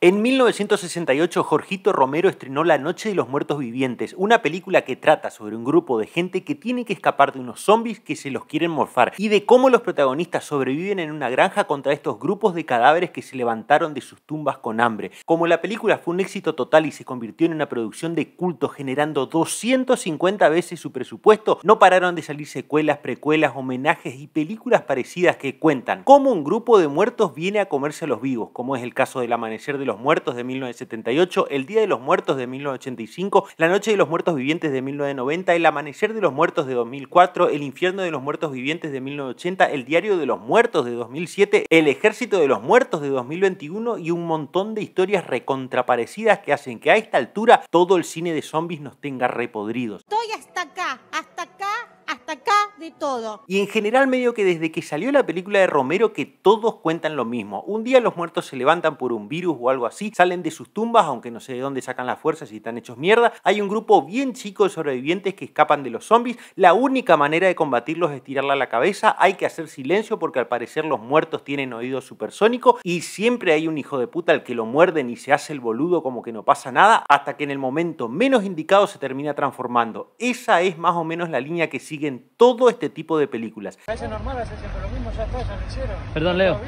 En 1968, Jorgito Romero estrenó La Noche de los Muertos Vivientes, una película que trata sobre un grupo de gente que tiene que escapar de unos zombies que se los quieren morfar y de cómo los protagonistas sobreviven en una granja contra estos grupos de cadáveres que se levantaron de sus tumbas con hambre. Como la película fue un éxito total y se convirtió en una producción de culto generando 250 veces su presupuesto, no pararon de salir secuelas, precuelas, homenajes y películas parecidas que cuentan cómo un grupo de muertos viene a comerse a los vivos, como es el caso del amanecer de los Muertos de 1978, El Día de los Muertos de 1985, La Noche de los Muertos Vivientes de 1990, El Amanecer de los Muertos de 2004, El Infierno de los Muertos Vivientes de 1980, El Diario de los Muertos de 2007, El Ejército de los Muertos de 2021 y un montón de historias recontraparecidas que hacen que a esta altura todo el cine de zombies nos tenga repodridos. Estoy hasta acá, hasta acá, hasta acá de todo. Y en general medio que desde que salió la película de Romero que todos cuentan lo mismo. Un día los muertos se levantan por un virus o algo así, salen de sus tumbas, aunque no sé de dónde sacan las fuerzas y están hechos mierda. Hay un grupo bien chico de sobrevivientes que escapan de los zombies. La única manera de combatirlos es tirarla a la cabeza. Hay que hacer silencio porque al parecer los muertos tienen oído supersónico y siempre hay un hijo de puta al que lo muerden y se hace el boludo como que no pasa nada hasta que en el momento menos indicado se termina transformando. Esa es más o menos la línea que siguen todos este tipo de películas. Perdón, Leo.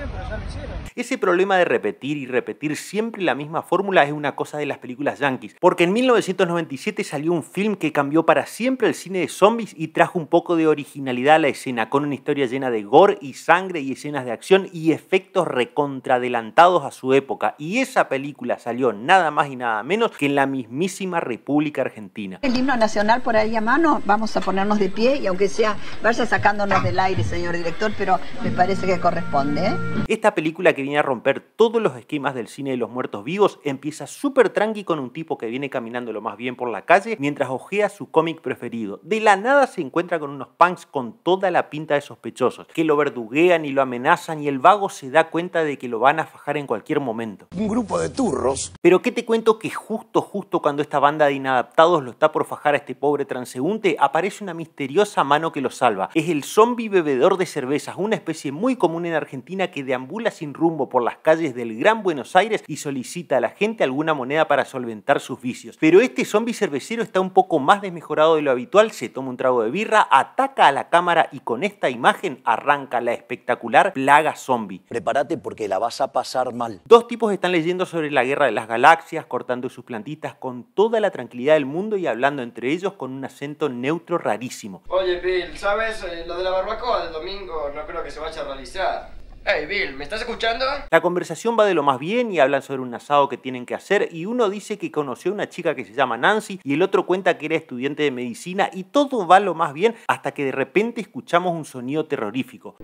Ese problema de repetir y repetir siempre la misma fórmula es una cosa de las películas yankees, porque en 1997 salió un film que cambió para siempre el cine de zombies y trajo un poco de originalidad a la escena, con una historia llena de gore y sangre y escenas de acción y efectos recontra recontradelantados a su época. Y esa película salió nada más y nada menos que en la mismísima República Argentina. El himno nacional por ahí a mano, vamos a ponernos de pie y aunque sea Vaya sacándonos del aire, señor director, pero me parece que corresponde. ¿eh? Esta película que viene a romper todos los esquemas del cine de los muertos vivos empieza súper tranqui con un tipo que viene caminando lo más bien por la calle mientras ojea su cómic preferido. De la nada se encuentra con unos punks con toda la pinta de sospechosos, que lo verduguean y lo amenazan y el vago se da cuenta de que lo van a fajar en cualquier momento. Un grupo de turros. Pero ¿qué te cuento que justo, justo cuando esta banda de inadaptados lo está por fajar a este pobre transeúnte, aparece una misteriosa mano que los salva. Es el zombie bebedor de cervezas, una especie muy común en Argentina que deambula sin rumbo por las calles del Gran Buenos Aires y solicita a la gente alguna moneda para solventar sus vicios. Pero este zombie cervecero está un poco más desmejorado de lo habitual, se toma un trago de birra, ataca a la cámara y con esta imagen arranca la espectacular plaga zombie. Prepárate porque la vas a pasar mal. Dos tipos están leyendo sobre la guerra de las galaxias, cortando sus plantitas con toda la tranquilidad del mundo y hablando entre ellos con un acento neutro rarísimo. Oye, Bill, sabes, eh, lo de la barbacoa del domingo no creo que se vaya a realizar. Hey Bill, ¿me estás escuchando? La conversación va de lo más bien y hablan sobre un asado que tienen que hacer y uno dice que conoció a una chica que se llama Nancy y el otro cuenta que era estudiante de medicina y todo va lo más bien hasta que de repente escuchamos un sonido terrorífico.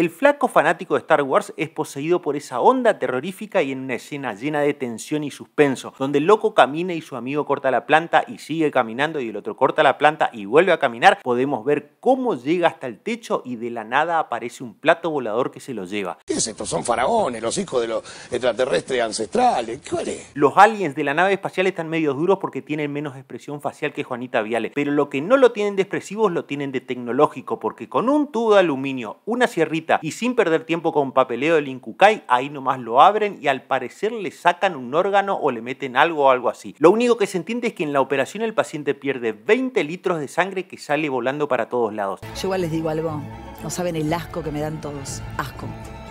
El flaco fanático de Star Wars es poseído por esa onda terrorífica y en una escena llena de tensión y suspenso, donde el loco camina y su amigo corta la planta y sigue caminando y el otro corta la planta y vuelve a caminar, podemos ver cómo llega hasta el techo y de la nada aparece un plato volador que se lo lleva. ¿Qué es esto? Son faraones, los hijos de los extraterrestres ancestrales. ¿qué Los aliens de la nave espacial están medio duros porque tienen menos expresión facial que Juanita Viale, pero lo que no lo tienen de expresivos lo tienen de tecnológico, porque con un tubo de aluminio, una sierrita y sin perder tiempo con papeleo del INCUCAI, ahí nomás lo abren y al parecer le sacan un órgano o le meten algo o algo así. Lo único que se entiende es que en la operación el paciente pierde 20 litros de sangre que sale volando para todos lados. Yo igual les digo algo, no saben el asco que me dan todos. Asco.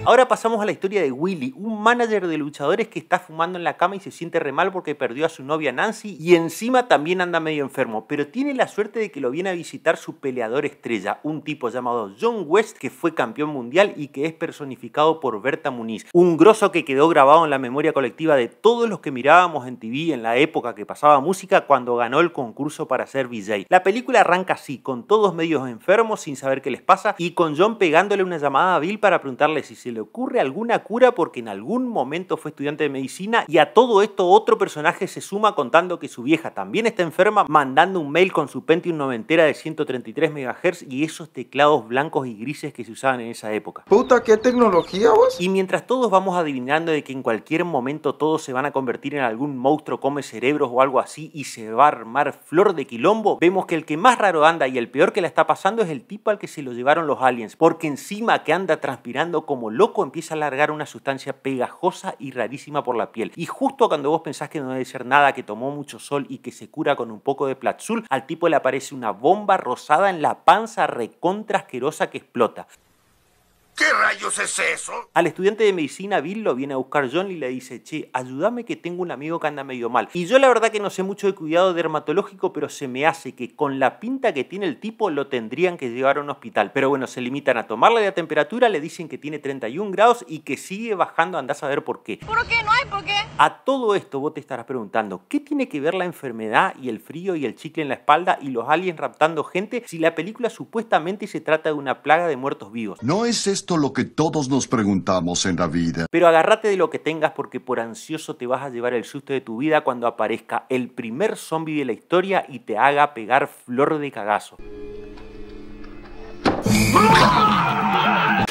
Ahora pasamos a la historia de Willy, un manager de luchadores que está fumando en la cama y se siente re mal porque perdió a su novia Nancy y encima también anda medio enfermo, pero tiene la suerte de que lo viene a visitar su peleador estrella, un tipo llamado John West que fue campeón mundial y que es personificado por Berta Muniz, un grosso que quedó grabado en la memoria colectiva de todos los que mirábamos en TV en la época que pasaba música cuando ganó el concurso para ser VJ. La película arranca así, con todos medios enfermos sin saber qué les pasa y con John pegándole una llamada a Bill para preguntarle si se le ocurre alguna cura porque en algún momento fue estudiante de medicina y a todo esto otro personaje se suma contando que su vieja también está enferma, mandando un mail con su Pentium noventera de 133 MHz y esos teclados blancos y grises que se usaban en esa época. Puta, qué tecnología vos. Y mientras todos vamos adivinando de que en cualquier momento todos se van a convertir en algún monstruo come cerebros o algo así y se va a armar flor de quilombo, vemos que el que más raro anda y el peor que la está pasando es el tipo al que se lo llevaron los aliens, porque encima que anda transpirando como loco empieza a largar una sustancia pegajosa y rarísima por la piel. Y justo cuando vos pensás que no debe ser nada, que tomó mucho sol y que se cura con un poco de platzul, al tipo le aparece una bomba rosada en la panza recontra asquerosa que explota. ¿Qué rayos es eso? Al estudiante de medicina Bill lo viene a buscar John y le dice, che, ayúdame que tengo un amigo que anda medio mal. Y yo la verdad que no sé mucho de cuidado dermatológico, pero se me hace que con la pinta que tiene el tipo lo tendrían que llevar a un hospital. Pero bueno, se limitan a tomarle la temperatura, le dicen que tiene 31 grados y que sigue bajando, andás a ver por qué. ¿Por qué? No hay por qué. A todo esto vos te estarás preguntando, ¿qué tiene que ver la enfermedad y el frío y el chicle en la espalda y los aliens raptando gente si la película supuestamente se trata de una plaga de muertos vivos? No es esto lo que todos nos preguntamos en la vida. Pero agárrate de lo que tengas porque por ansioso te vas a llevar el susto de tu vida cuando aparezca el primer zombie de la historia y te haga pegar flor de cagazo. ¡Ah!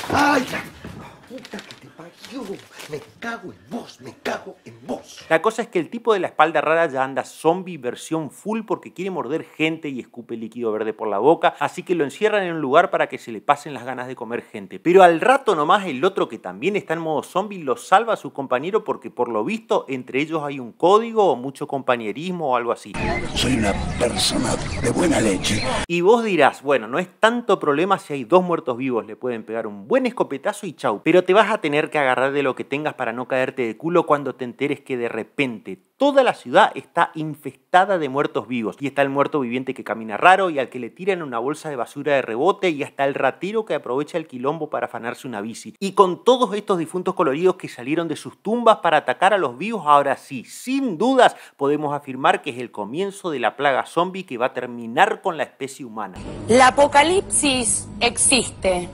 Me cago en vos, me cago en vos. La cosa es que el tipo de la espalda rara ya anda zombie versión full porque quiere morder gente y escupe líquido verde por la boca, así que lo encierran en un lugar para que se le pasen las ganas de comer gente. Pero al rato nomás el otro que también está en modo zombie lo salva a su compañero porque por lo visto entre ellos hay un código o mucho compañerismo o algo así. Soy una persona de buena leche. Y vos dirás, bueno, no es tanto problema si hay dos muertos vivos, le pueden pegar un buen escopetazo y chau, pero te vas a tener que agarrar de lo que tengas para no caerte de culo cuando te enteres que de repente toda la ciudad está infestada de muertos vivos. Y está el muerto viviente que camina raro y al que le tiran una bolsa de basura de rebote y hasta el ratiro que aprovecha el quilombo para afanarse una bici. Y con todos estos difuntos coloridos que salieron de sus tumbas para atacar a los vivos, ahora sí, sin dudas podemos afirmar que es el comienzo de la plaga zombie que va a terminar con la especie humana. La apocalipsis existe.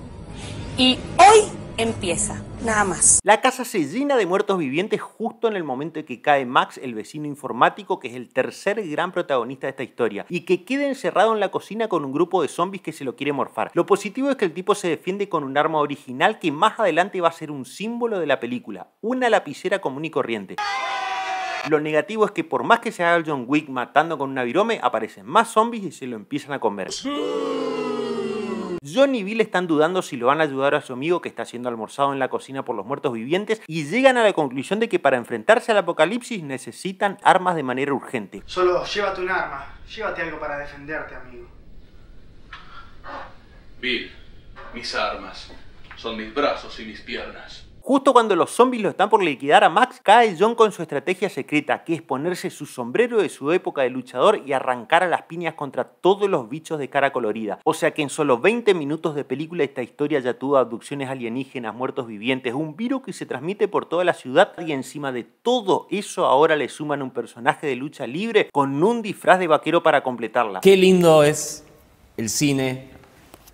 Y hoy empieza. Nada más. La casa se llena de muertos vivientes justo en el momento en que cae Max, el vecino informático, que es el tercer gran protagonista de esta historia, y que queda encerrado en la cocina con un grupo de zombies que se lo quiere morfar. Lo positivo es que el tipo se defiende con un arma original que más adelante va a ser un símbolo de la película, una lapicera común y corriente. Lo negativo es que por más que se haga el John Wick matando con una virome, aparecen más zombies y se lo empiezan a comer. John y Bill están dudando si lo van a ayudar a su amigo que está siendo almorzado en la cocina por los muertos vivientes y llegan a la conclusión de que para enfrentarse al apocalipsis necesitan armas de manera urgente. Solo llévate un arma, llévate algo para defenderte, amigo. Bill, mis armas son mis brazos y mis piernas. Justo cuando los zombies lo están por liquidar a Max, cae John con su estrategia secreta, que es ponerse su sombrero de su época de luchador y arrancar a las piñas contra todos los bichos de cara colorida. O sea que en solo 20 minutos de película esta historia ya tuvo abducciones alienígenas, muertos vivientes, un virus que se transmite por toda la ciudad y encima de todo eso ahora le suman un personaje de lucha libre con un disfraz de vaquero para completarla. Qué lindo es el cine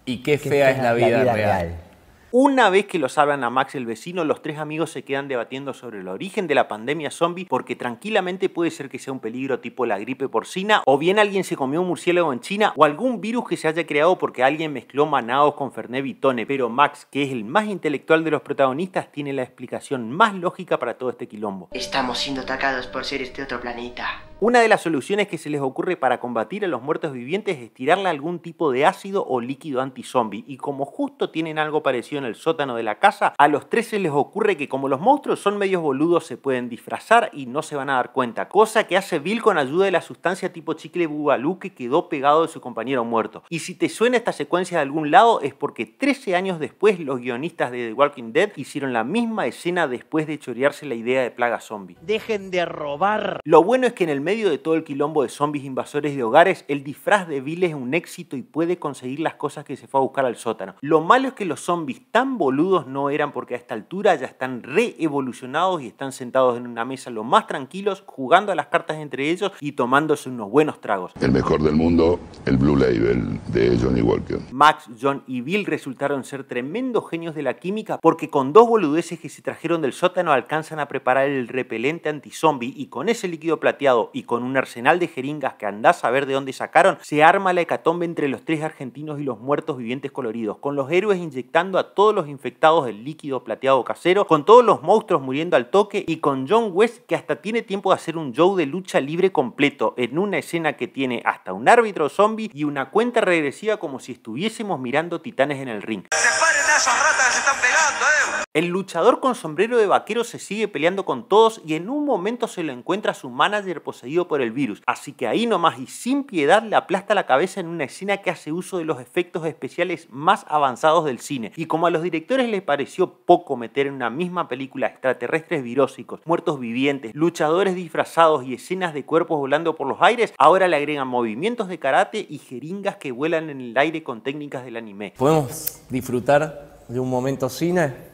y qué, fea, es la vida, real. Una vez que lo hablan a Max el vecino, los tres amigos se quedan debatiendo sobre el origen de la pandemia zombie porque tranquilamente puede ser que sea un peligro tipo la gripe porcina o bien alguien se comió un murciélago en China o algún virus que se haya creado porque alguien mezcló manaos con Fernet Vitone. Pero Max, que es el más intelectual de los protagonistas, tiene la explicación más lógica para todo este quilombo. Estamos siendo atacados por ser este otro planeta. Una de las soluciones que se les ocurre para combatir a los muertos vivientes es tirarle algún tipo de ácido o líquido anti-zombie Y como justo tienen algo parecido en el sótano de la casa, a los tres se les ocurre que como los monstruos son medios boludos se pueden disfrazar y no se van a dar cuenta. Cosa que hace Bill con ayuda de la sustancia tipo chicle bubalú que quedó pegado de su compañero muerto. Y si te suena esta secuencia de algún lado es porque 13 años después los guionistas de The Walking Dead hicieron la misma escena después de chorearse la idea de plaga zombie. Dejen de robar. Lo bueno es que en el medio de todo el quilombo de zombies invasores de hogares, el disfraz de Bill es un éxito y puede conseguir las cosas que se fue a buscar al sótano. Lo malo es que los zombies tan boludos no eran porque a esta altura ya están reevolucionados y están sentados en una mesa lo más tranquilos, jugando a las cartas entre ellos y tomándose unos buenos tragos. El mejor del mundo, el Blue Label de Johnny Walker. Max, John y Bill resultaron ser tremendos genios de la química porque con dos boludeces que se trajeron del sótano alcanzan a preparar el repelente anti-zombie y con ese líquido plateado y y con un arsenal de jeringas que andás a ver de dónde sacaron, se arma la hecatombe entre los tres argentinos y los muertos vivientes coloridos, con los héroes inyectando a todos los infectados el líquido plateado casero, con todos los monstruos muriendo al toque y con John West que hasta tiene tiempo de hacer un show de lucha libre completo en una escena que tiene hasta un árbitro zombie y una cuenta regresiva como si estuviésemos mirando titanes en el ring. Separen a ratas se están pegando, el luchador con sombrero de vaquero se sigue peleando con todos y en un momento se lo encuentra su manager poseído por el virus, así que ahí nomás y sin piedad le aplasta la cabeza en una escena que hace uso de los efectos especiales más avanzados del cine. Y como a los directores les pareció poco meter en una misma película extraterrestres virósicos, muertos vivientes, luchadores disfrazados y escenas de cuerpos volando por los aires, ahora le agregan movimientos de karate y jeringas que vuelan en el aire con técnicas del anime. Podemos disfrutar de un momento cine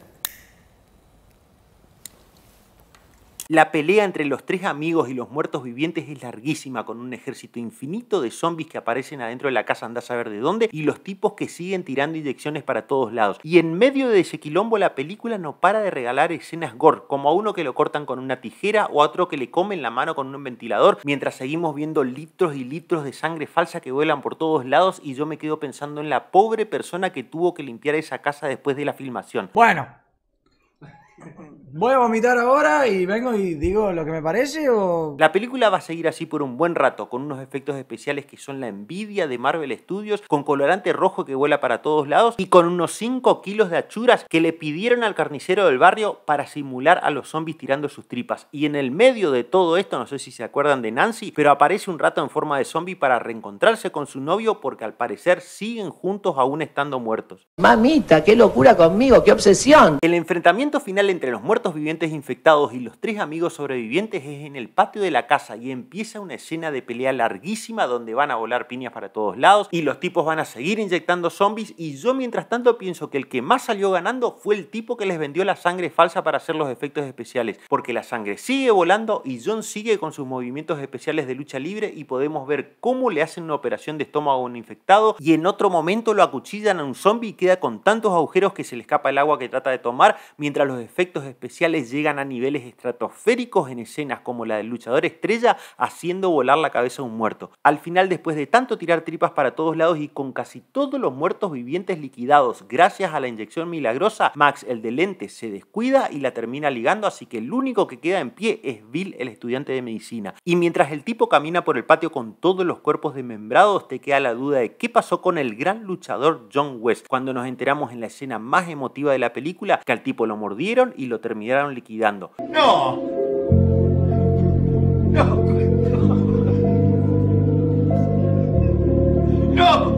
La pelea entre los tres amigos y los muertos vivientes es larguísima, con un ejército infinito de zombies que aparecen adentro de la casa, anda a saber de dónde, y los tipos que siguen tirando inyecciones para todos lados. Y en medio de ese quilombo, la película no para de regalar escenas gore, como a uno que lo cortan con una tijera o a otro que le comen la mano con un ventilador, mientras seguimos viendo litros y litros de sangre falsa que vuelan por todos lados, y yo me quedo pensando en la pobre persona que tuvo que limpiar esa casa después de la filmación. Bueno, voy a vomitar ahora y vengo y digo lo que me parece o... La película va a seguir así por un buen rato, con unos efectos especiales que son la envidia de Marvel Studios, con colorante rojo que vuela para todos lados y con unos 5 kilos de achuras que le pidieron al carnicero del barrio para simular a los zombies tirando sus tripas. Y en el medio de todo esto, no sé si se acuerdan de Nancy, pero aparece un rato en forma de zombie para reencontrarse con su novio porque al parecer siguen juntos aún estando muertos. Mamita, qué locura conmigo, qué obsesión. El enfrentamiento final entre los muertos vivientes infectados y los tres amigos sobrevivientes es en el patio de la casa y empieza una escena de pelea larguísima donde van a volar piñas para todos lados y los tipos van a seguir inyectando zombies y yo mientras tanto pienso que el que más salió ganando fue el tipo que les vendió la sangre falsa para hacer los efectos especiales, porque la sangre sigue volando y John sigue con sus movimientos especiales de lucha libre y podemos ver cómo le hacen una operación de estómago a un infectado y en otro momento lo acuchillan a un zombie y queda con tantos agujeros que se le escapa el agua que trata de tomar mientras los efectos efectos especiales llegan a niveles estratosféricos en escenas como la del luchador estrella haciendo volar la cabeza de un muerto. Al final, después de tanto tirar tripas para todos lados y con casi todos los muertos vivientes liquidados gracias a la inyección milagrosa, Max el de lente se descuida y la termina ligando, así que el único que queda en pie es Bill, el estudiante de medicina. Y mientras el tipo camina por el patio con todos los cuerpos desmembrados, te queda la duda de qué pasó con el gran luchador John West, cuando nos enteramos en la escena más emotiva de la película que al tipo lo mordieron y lo terminaron liquidando. ¡No! ¡No! ¡No!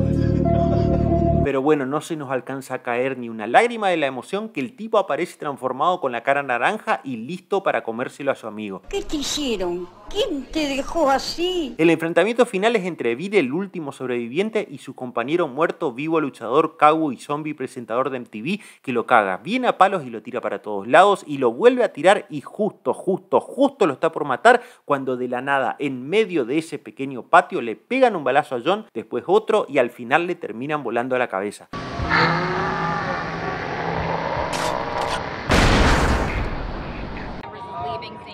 Pero bueno, no se nos alcanza a caer ni una lágrima de la emoción que el tipo aparece transformado con la cara naranja y listo para comérselo a su amigo. ¿Qué te hicieron? quién te dejó así? El enfrentamiento final es entre Bill, el último sobreviviente, y su compañero muerto, vivo luchador, y zombie, presentador de MTV, que lo caga. Viene a palos y lo tira para todos lados y lo vuelve a tirar y justo, justo, justo lo está por matar cuando de la nada, en medio de ese pequeño patio, le pegan un balazo a John, después otro y al final le terminan volando a la cabeza.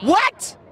What?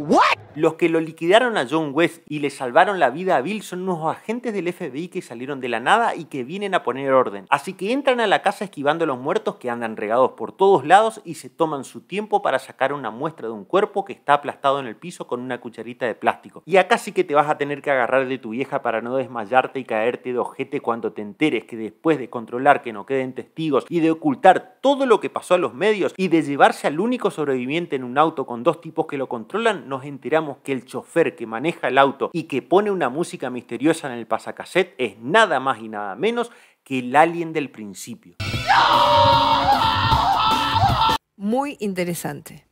What? Los que lo liquidaron a John West y le salvaron la vida a Bill son unos agentes del FBI que salieron de la nada y que vienen a poner orden. Así que entran a la casa esquivando a los muertos que andan regados por todos lados y se toman su tiempo para sacar una muestra de un cuerpo que está aplastado en el piso con una cucharita de plástico. Y acá sí que te vas a tener que agarrar de tu vieja para no desmayarte y caerte de ojete cuando te enteres que después de controlar que no queden testigos y de ocultar todo lo que pasó a los medios y de llevarse al único sobreviviente en un auto con dos tipos que lo controlan, nos enteramos que el chofer que maneja el auto y que pone una música misteriosa en el pasacassette es nada más y nada menos que el alien del principio. Muy interesante.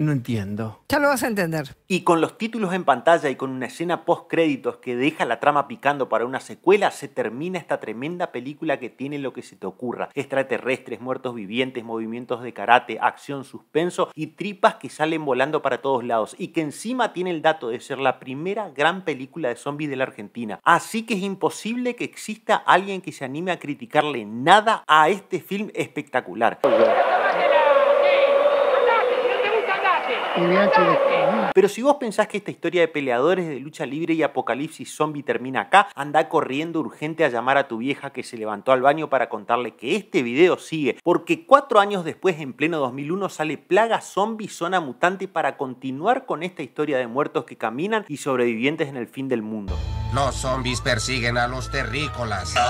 No entiendo. Ya lo vas a entender. Y con los títulos en pantalla y con una escena post créditos que deja la trama picando para una secuela, se termina esta tremenda película que tiene lo que se te ocurra. Extraterrestres, muertos vivientes, movimientos de karate, acción, suspenso y tripas que salen volando para todos lados y que encima tiene el dato de ser la primera gran película de zombies de la Argentina. Así que es imposible que exista alguien que se anime a criticarle nada a este film espectacular. Pero si vos pensás que esta historia de peleadores de lucha libre y apocalipsis zombie termina acá, anda corriendo urgente a llamar a tu vieja que se levantó al baño para contarle que este video sigue, porque cuatro años después, en pleno 2001, sale Plaga Zombie Zona Mutante para continuar con esta historia de muertos que caminan y sobrevivientes en el fin del mundo. Los zombies persiguen a los terrícolas.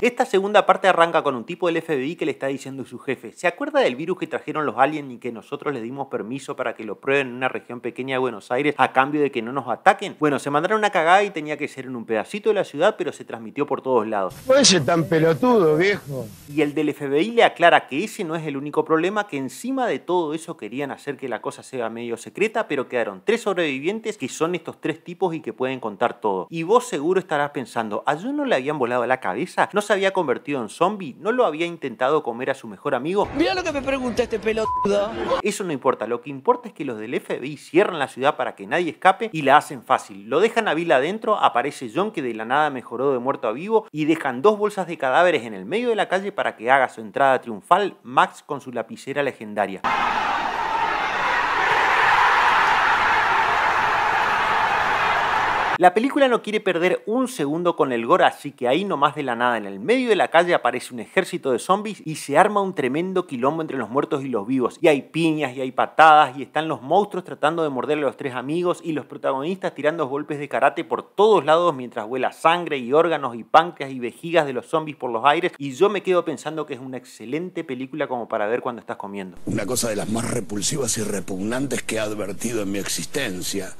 Esta segunda parte arranca con un tipo del FBI que le está diciendo a su jefe, ¿se acuerda del virus que trajeron los aliens y que nosotros le dimos permiso para que lo prueben en una región pequeña de Buenos Aires a cambio de que no nos ataquen? Bueno, se mandaron una cagada y tenía que ser en un pedacito de la ciudad, pero se transmitió por todos lados. Oye, tan pelotudo, viejo. Y el del FBI le aclara que ese no es el único problema, que encima de todo eso querían hacer que la cosa sea medio secreta, pero quedaron tres sobrevivientes que son estos tres tipos y que pueden contar todo. Y vos seguro estarás pensando, ¿a John no le habían volado la cabeza? ¿No se había convertido en zombie? ¿No lo había intentado comer a su mejor amigo? Mira lo que me pregunta este pelotudo. Eso no importa, lo que importa es que los del FBI cierran la ciudad para que nadie escape y la hacen fácil. Lo dejan a Bill adentro, aparece John que de la nada mejoró de muerto a vivo y dejan dos bolsas de cadáveres en el medio de la calle para que haga su entrada triunfal Max con su lapicera legendaria. La película no quiere perder un segundo con el gore, así que ahí nomás de la nada, en el medio de la calle aparece un ejército de zombies y se arma un tremendo quilombo entre los muertos y los vivos. Y hay piñas y hay patadas y están los monstruos tratando de morder a los tres amigos y los protagonistas tirando golpes de karate por todos lados mientras vuela sangre y órganos y páncreas y vejigas de los zombies por los aires. Y yo me quedo pensando que es una excelente película como para ver cuando estás comiendo. Una cosa de las más repulsivas y repugnantes que he advertido en mi existencia.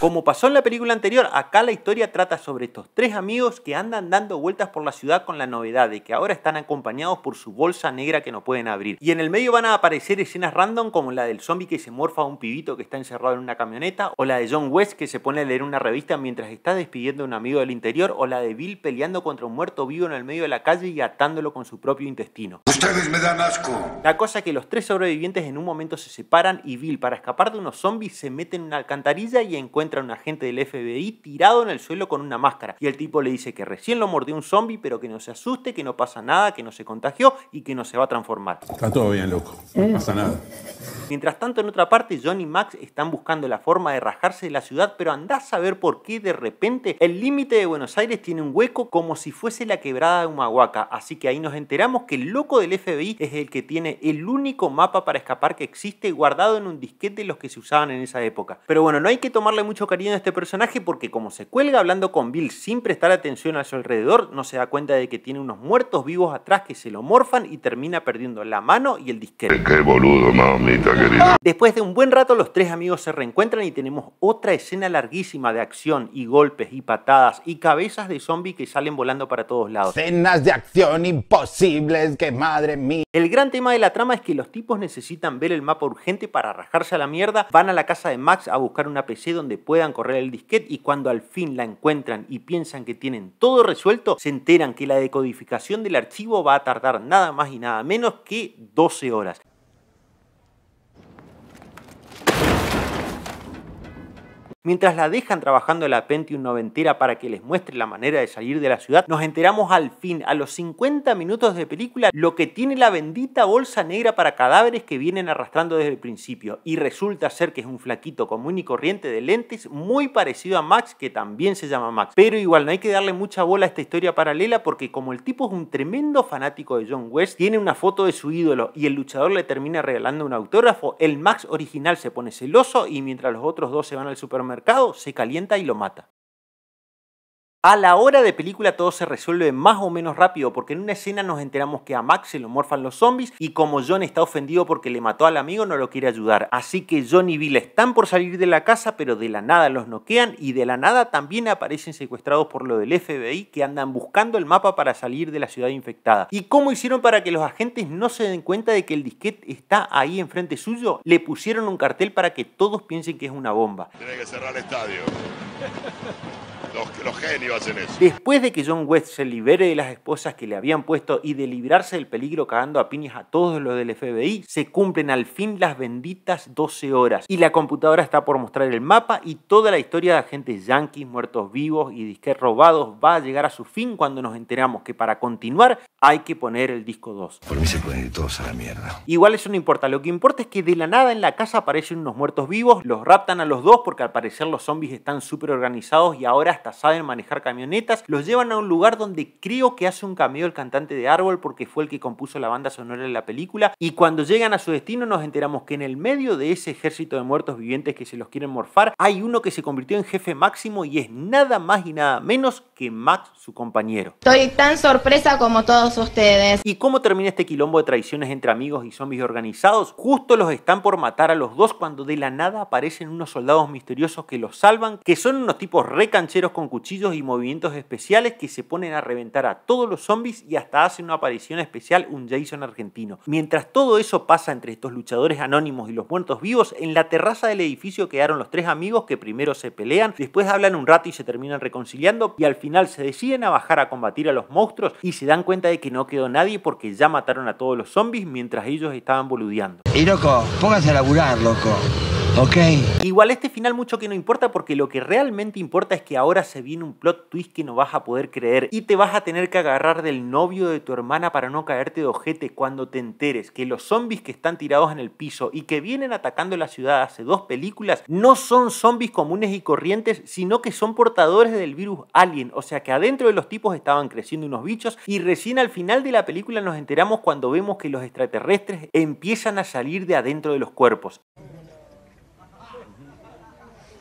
Como pasó en la película anterior, Acá la historia trata sobre estos tres amigos que andan dando vueltas por la ciudad con la novedad de que ahora están acompañados por su bolsa negra que no pueden abrir. Y en el medio van a aparecer escenas random como la del zombie que se morfa a un pibito que está encerrado en una camioneta, o la de John West que se pone a leer una revista mientras está despidiendo a un amigo del interior, o la de Bill peleando contra un muerto vivo en el medio de la calle y atándolo con su propio intestino. Ustedes me dan asco. La cosa es que los tres sobrevivientes en un momento se separan y Bill para escapar de unos zombies se mete en una alcantarilla y encuentra a un agente del FBI tirado en el suelo con una máscara. Y el tipo le dice que recién lo mordió un zombie, pero que no se asuste, que no pasa nada, que no se contagió y que no se va a transformar. Está todo bien, loco. No eh. pasa nada. Mientras tanto, en otra parte, John y Max están buscando la forma de rajarse de la ciudad, pero andás a ver por qué de repente el límite de Buenos Aires tiene un hueco como si fuese la quebrada de Humahuaca. Así que ahí nos enteramos que el loco del FBI es el que tiene el único mapa para escapar que existe guardado en un disquete de los que se usaban en esa época. Pero bueno, no hay que tomarle mucho cariño a este personaje porque como se cuelga hablando con Bill sin prestar atención a su alrededor, no se da cuenta de que tiene unos muertos vivos atrás que se lo morfan y termina perdiendo la mano y el disquete. Qué boludo, mamita querida. Después de un buen rato, los tres amigos se reencuentran y tenemos otra escena larguísima de acción y golpes y patadas y cabezas de zombies que salen volando para todos lados. Escenas de acción imposibles, que madre mía. El gran tema de la trama es que los tipos necesitan ver el mapa urgente para rajarse a la mierda, van a la casa de Max a buscar una PC donde puedan correr el disquete y cuando al fin la encuentran y piensan que tienen todo resuelto, se enteran que la decodificación del archivo va a tardar nada más y nada menos que 12 horas. Mientras la dejan trabajando en la Pentium noventera para que les muestre la manera de salir de la ciudad, nos enteramos al fin, a los 50 minutos de película, lo que tiene la bendita bolsa negra para cadáveres que vienen arrastrando desde el principio. Y resulta ser que es un flaquito común y corriente de lentes muy parecido a Max, que también se llama Max. Pero igual no hay que darle mucha bola a esta historia paralela porque como el tipo es un tremendo fanático de John West, tiene una foto de su ídolo y el luchador le termina regalando un autógrafo, el Max original se pone celoso y mientras los otros dos se van al supermercado, mercado se calienta y lo mata. A la hora de película todo se resuelve más o menos rápido porque en una escena nos enteramos que a Max se lo morfan los zombies y como John está ofendido porque le mató al amigo no lo quiere ayudar. Así que John y Bill están por salir de la casa pero de la nada los noquean y de la nada también aparecen secuestrados por lo del FBI que andan buscando el mapa para salir de la ciudad infectada. ¿Y cómo hicieron para que los agentes no se den cuenta de que el disquete está ahí enfrente suyo? Le pusieron un cartel para que todos piensen que es una bomba. Tiene que cerrar el estadio. Los, genios hacen eso. Después de que John West se libere de las esposas que le habían puesto y de librarse del peligro cagando a piñas a todos los del FBI, se cumplen al fin las benditas 12 horas y la computadora está por mostrar el mapa y toda la historia de agentes yanquis, muertos vivos y disques robados va a llegar a su fin cuando nos enteramos que para continuar hay que poner el disco 2. Por mí se pueden ir todos a la mierda. Igual eso no importa, lo que importa es que de la nada en la casa aparecen unos muertos vivos, los raptan a los dos porque al parecer los zombies están súper organizados y ahora saben manejar camionetas, los llevan a un lugar donde creo que hace un cameo el cantante de Árbol porque fue el que compuso la banda sonora de la película y cuando llegan a su destino nos enteramos que en el medio de ese ejército de muertos vivientes que se los quieren morfar, hay uno que se convirtió en jefe máximo y es nada más y nada menos que Max, su compañero. Estoy tan sorpresa como todos ustedes. ¿Y cómo termina este quilombo de traiciones entre amigos y zombies organizados? Justo los están por matar a los dos cuando de la nada aparecen unos soldados misteriosos que los salvan, que son unos tipos recancheros con cuchillos y movimientos especiales que se ponen a reventar a todos los zombies y hasta hacen una aparición especial un Jason argentino. Mientras todo eso pasa entre estos luchadores anónimos y los muertos vivos, en la terraza del edificio quedaron los tres amigos que primero se pelean, después hablan un rato y se terminan reconciliando y al final se deciden a bajar a combatir a los monstruos y se dan cuenta de que no quedó nadie porque ya mataron a todos los zombies mientras ellos estaban boludeando. loco, póngase a laburar, loco. Igual este final mucho que no importa porque lo que realmente importa es que ahora se viene un plot twist que no vas a poder creer y te vas a tener que agarrar del novio de tu hermana para no caerte de ojete cuando te enteres que los zombies que están tirados en el piso y que vienen atacando la ciudad hace dos películas no son zombies comunes y corrientes sino que son portadores del virus alien. O sea que adentro de los tipos estaban creciendo unos bichos y recién al final de la película nos enteramos cuando vemos que los extraterrestres empiezan a salir de adentro de los cuerpos.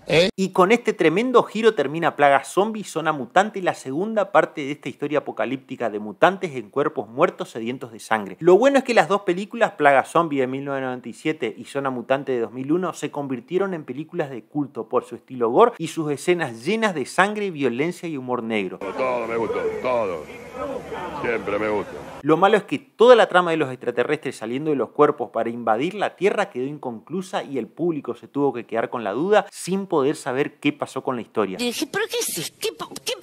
¿Eh? Y con este tremendo giro termina Plaga Zombie, Zona Mutante, la segunda parte de esta historia apocalíptica de mutantes en cuerpos muertos sedientos de sangre. Lo bueno es que las dos películas, Plaga Zombie de 1997 y Zona Mutante de 2001, se convirtieron en películas de culto por su estilo gore y sus escenas llenas de sangre, violencia y humor negro. Todo me gustó, todo. Siempre me gusta. Lo malo es que toda la trama de los extraterrestres saliendo de los cuerpos para invadir la Tierra quedó inconclusa y el público se tuvo que quedar con la duda sin poder saber qué pasó con la historia. Dije, ¿pero qué es ¿Qué, qué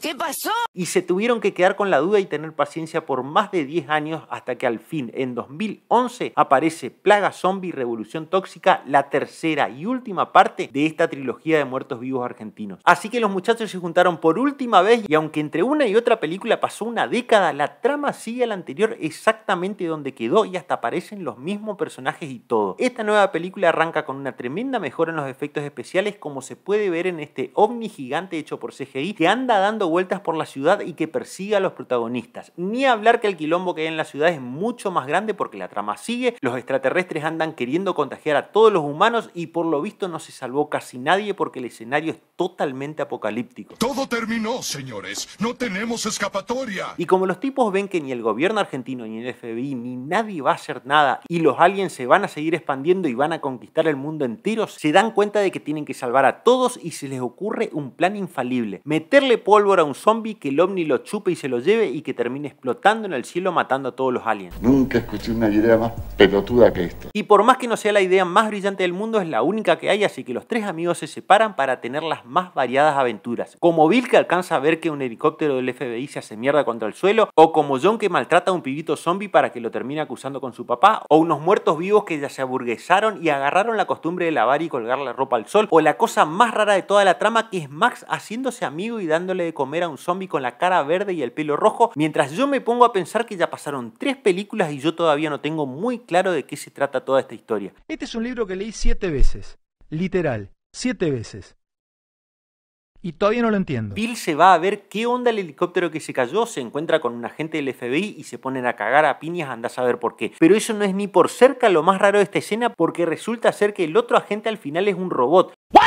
¿Qué pasó? Y se tuvieron que quedar con la duda y tener paciencia por más de 10 años hasta que al fin, en 2011, aparece Plaga Zombie Revolución Tóxica, la tercera y última parte de esta trilogía de muertos vivos argentinos. Así que los muchachos se juntaron por última vez y aunque entre una y otra película pasó una década, la trama sigue a la anterior exactamente donde quedó y hasta aparecen los mismos personajes y todo. Esta nueva película arranca con una tremenda mejora en los efectos especiales como se puede ver en este ovni gigante hecho por CGI que anda dando vueltas por la ciudad y que persiga a los protagonistas. Ni hablar que el quilombo que hay en la ciudad es mucho más grande porque la trama sigue, los extraterrestres andan queriendo contagiar a todos los humanos y por lo visto no se salvó casi nadie porque el escenario es totalmente apocalíptico. Todo terminó, señores, no tenemos escapatoria. Y como los tipos ven que ni el gobierno argentino, ni el FBI, ni nadie va a hacer nada y los aliens se van a seguir expandiendo y van a conquistar el mundo en tiros, se dan cuenta de que tienen que salvar a todos y se les ocurre un plan infalible meterle pólvora a un zombie, que el ovni lo chupe y se lo lleve y que termine explotando en el cielo matando a todos los aliens. Nunca escuché una idea más pelotuda que esta. Y por más que no sea la idea más brillante del mundo, es la única que hay, así que los tres amigos se separan para tener las más variadas aventuras. Como Bill que alcanza a ver que un helicóptero del FBI se hace mierda contra el suelo, o como John que maltrata a un pibito zombie para que lo termine acusando con su papá, o unos muertos vivos que ya se aburguesaron y agarraron la costumbre de lavar y colgar la ropa al sol, o la cosa más rara de toda la trama que es Max haciéndose amigo y dándole de comer a un zombie con la cara verde y el pelo rojo, mientras yo me pongo a pensar que ya pasaron tres películas y yo todavía no tengo muy claro de qué se trata toda esta historia. Este es un libro que leí siete veces, literal, siete veces. Y todavía no lo entiendo. Bill se va a ver qué onda el helicóptero que se cayó, se encuentra con un agente del FBI y se ponen a cagar a piñas, anda a saber por qué. Pero eso no es ni por cerca lo más raro de esta escena porque resulta ser que el otro agente al final es un robot. ¿What?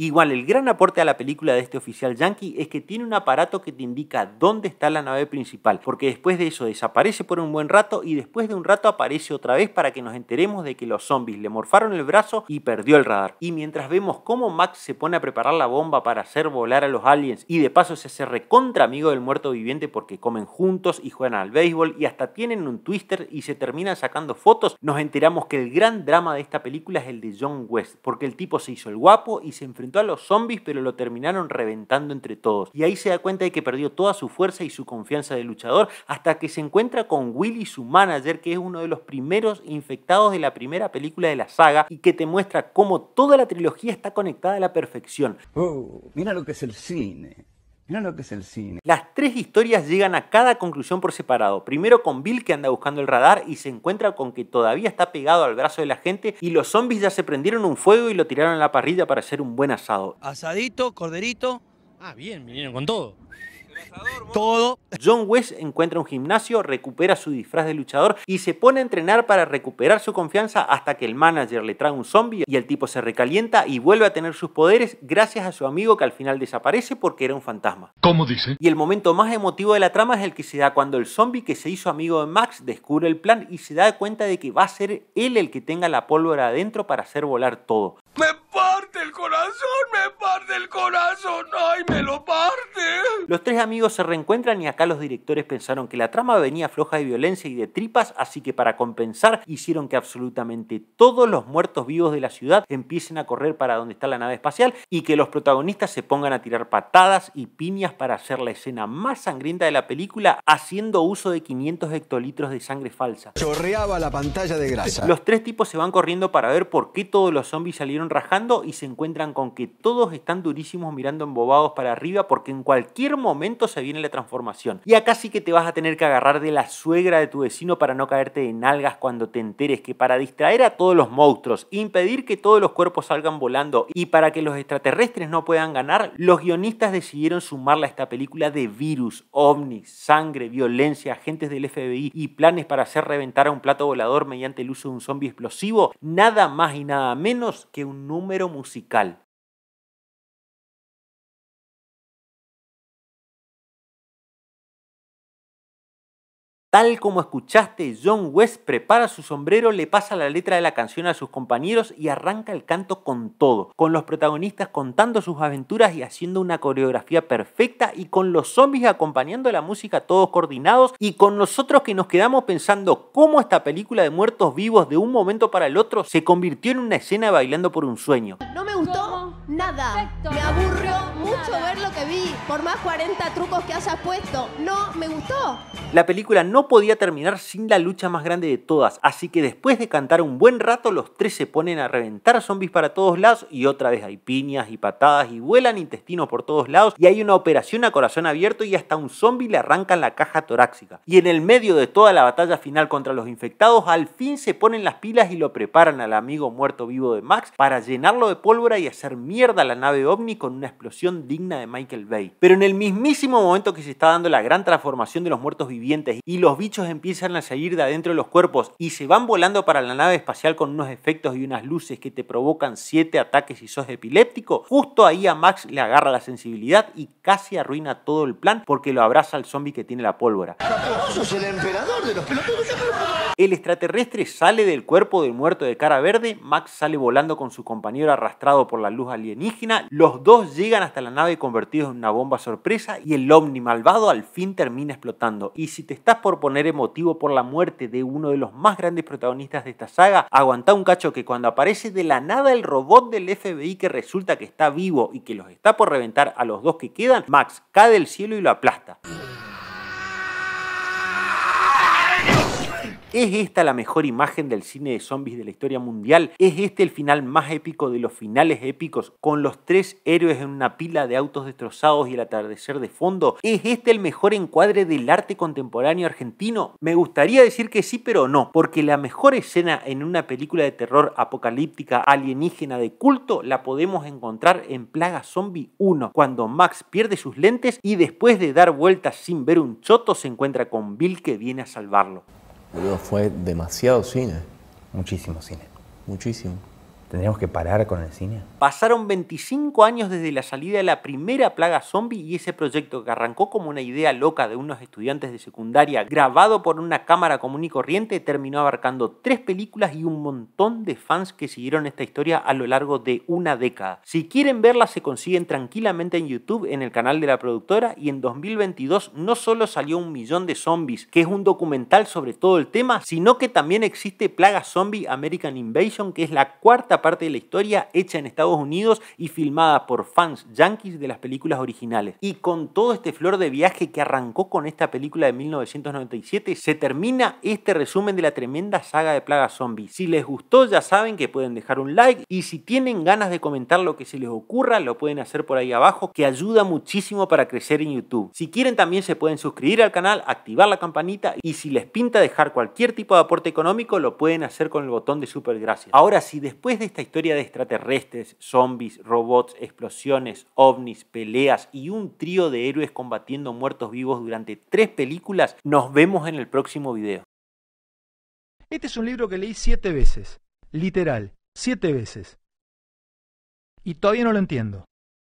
Igual, el gran aporte a la película de este oficial yankee es que tiene un aparato que te indica dónde está la nave principal, porque después de eso desaparece por un buen rato y después de un rato aparece otra vez para que nos enteremos de que los zombies le morfaron el brazo y perdió el radar. Y mientras vemos cómo Max se pone a preparar la bomba para hacer volar a los aliens y de paso se hace recontra amigo del muerto viviente porque comen juntos y juegan al béisbol y hasta tienen un twister y se terminan sacando fotos, nos enteramos que el gran drama de esta película es el de John West, porque el tipo se hizo el guapo y se enfrentó a los zombies, pero lo terminaron reventando entre todos. Y ahí se da cuenta de que perdió toda su fuerza y su confianza de luchador, hasta que se encuentra con Willy, su manager, que es uno de los primeros infectados de la primera película de la saga y que te muestra cómo toda la trilogía está conectada a la perfección. Oh, mira lo que es el cine. Mirá lo que es el cine. Las tres historias llegan a cada conclusión por separado. Primero con Bill que anda buscando el radar y se encuentra con que todavía está pegado al brazo de la gente y los zombies ya se prendieron un fuego y lo tiraron a la parrilla para hacer un buen asado. Asadito, corderito. Ah, bien, vinieron con todo todo. John West encuentra un gimnasio, recupera su disfraz de luchador y se pone a entrenar para recuperar su confianza hasta que el manager le trae un zombie y el tipo se recalienta y vuelve a tener sus poderes gracias a su amigo que al final desaparece porque era un fantasma. ¿Cómo dice? Y el momento más emotivo de la trama es el que se da cuando el zombie que se hizo amigo de Max descubre el plan y se da cuenta de que va a ser él el que tenga la pólvora adentro para hacer volar todo. Me parte el corazón, me parte el corazón, ay, me lo parte. Los tres amigos se reencuentran y acá los directores pensaron que la trama venía floja de violencia y de tripas, así que para compensar hicieron que absolutamente todos los muertos vivos de la ciudad empiecen a correr para donde está la nave espacial y que los protagonistas se pongan a tirar patadas y piñas para hacer la escena más sangrienta de la película haciendo uso de 500 hectolitros de sangre falsa. Chorreaba la pantalla de grasa. Los tres tipos se van corriendo para ver por qué todos los zombies salieron rajando y se encuentran con que todos están durísimos mirando embobados para arriba porque en cualquier momento momento se viene la transformación. Y acá sí que te vas a tener que agarrar de la suegra de tu vecino para no caerte en nalgas cuando te enteres que para distraer a todos los monstruos, impedir que todos los cuerpos salgan volando y para que los extraterrestres no puedan ganar, los guionistas decidieron sumarla a esta película de virus, ovnis, sangre, violencia, agentes del FBI y planes para hacer reventar a un plato volador mediante el uso de un zombie explosivo, nada más y nada menos que un número musical. Tal como escuchaste, John West prepara su sombrero, le pasa la letra de la canción a sus compañeros y arranca el canto con todo, con los protagonistas contando sus aventuras y haciendo una coreografía perfecta y con los zombies acompañando la música todos coordinados y con nosotros que nos quedamos pensando cómo esta película de muertos vivos de un momento para el otro se convirtió en una escena bailando por un sueño. No me gustó nada. Me aburrió mucho ver lo que vi, por más 40 trucos que hayas puesto. No me gustó. La película no podía terminar sin la lucha más grande de todas, así que después de cantar un buen rato, los tres se ponen a reventar zombies para todos lados y otra vez hay piñas y patadas y vuelan intestinos por todos lados y hay una operación a corazón abierto y hasta un zombie le arrancan la caja torácica. Y en el medio de toda la batalla final contra los infectados, al fin se ponen las pilas y lo preparan al amigo muerto vivo de Max para llenarlo de pólvora y hacer mierda a la nave ovni con una explosión digna de Michael Bay. Pero en el mismísimo momento que se está dando la gran transformación de los muertos vivientes y los los bichos empiezan a salir de adentro de los cuerpos y se van volando para la nave espacial con unos efectos y unas luces que te provocan 7 ataques y sos epiléptico, justo ahí a Max le agarra la sensibilidad y casi arruina todo el plan porque lo abraza al zombie que tiene la pólvora. el El extraterrestre sale del cuerpo del muerto de cara verde, Max sale volando con su compañero arrastrado por la luz alienígena, los dos llegan hasta la nave convertidos en una bomba sorpresa y el ovni malvado al fin termina explotando. Y si te estás por poner emotivo por la muerte de uno de los más grandes protagonistas de esta saga, aguanta un cacho que cuando aparece de la nada el robot del FBI que resulta que está vivo y que los está por reventar a los dos que quedan, Max cae del cielo y lo aplasta. ¿Es esta la mejor imagen del cine de zombies de la historia mundial? ¿Es este el final más épico de los finales épicos con los tres héroes en una pila de autos destrozados y el atardecer de fondo? ¿Es este el mejor encuadre del arte contemporáneo argentino? Me gustaría decir que sí, pero no, porque la mejor escena en una película de terror apocalíptica alienígena de culto la podemos encontrar en Plaga Zombie 1, cuando Max pierde sus lentes y después de dar vueltas sin ver un choto se encuentra con Bill que viene a salvarlo fue demasiado cine. Muchísimo cine. Muchísimo. ¿Tendríamos que parar con el cine? Pasaron 25 años desde la salida de la primera plaga zombie y ese proyecto que arrancó como una idea loca de unos estudiantes de secundaria grabado por una cámara común y corriente terminó abarcando tres películas y un montón de fans que siguieron esta historia a lo largo de una década. Si quieren verla se consiguen tranquilamente en YouTube en el canal de la productora y en 2022 no solo salió Un Millón de Zombies, que es un documental sobre todo el tema, sino que también existe Plaga Zombie American Invasion, que es la cuarta parte de la historia hecha en Estados Unidos y filmada por fans yankees de las películas originales. Y con todo este flor de viaje que arrancó con esta película de 1997, se termina este resumen de la tremenda saga de Plaga Zombie. Si les gustó ya saben que pueden dejar un like y si tienen ganas de comentar lo que se les ocurra lo pueden hacer por ahí abajo que ayuda muchísimo para crecer en YouTube. Si quieren también se pueden suscribir al canal, activar la campanita y si les pinta dejar cualquier tipo de aporte económico lo pueden hacer con el botón de super gracias. Ahora si después de esta historia de extraterrestres, zombies, robots, explosiones, ovnis, peleas y un trío de héroes combatiendo muertos vivos durante tres películas, nos vemos en el próximo video. Este es un libro que leí siete veces, literal, siete veces. Y todavía no lo entiendo.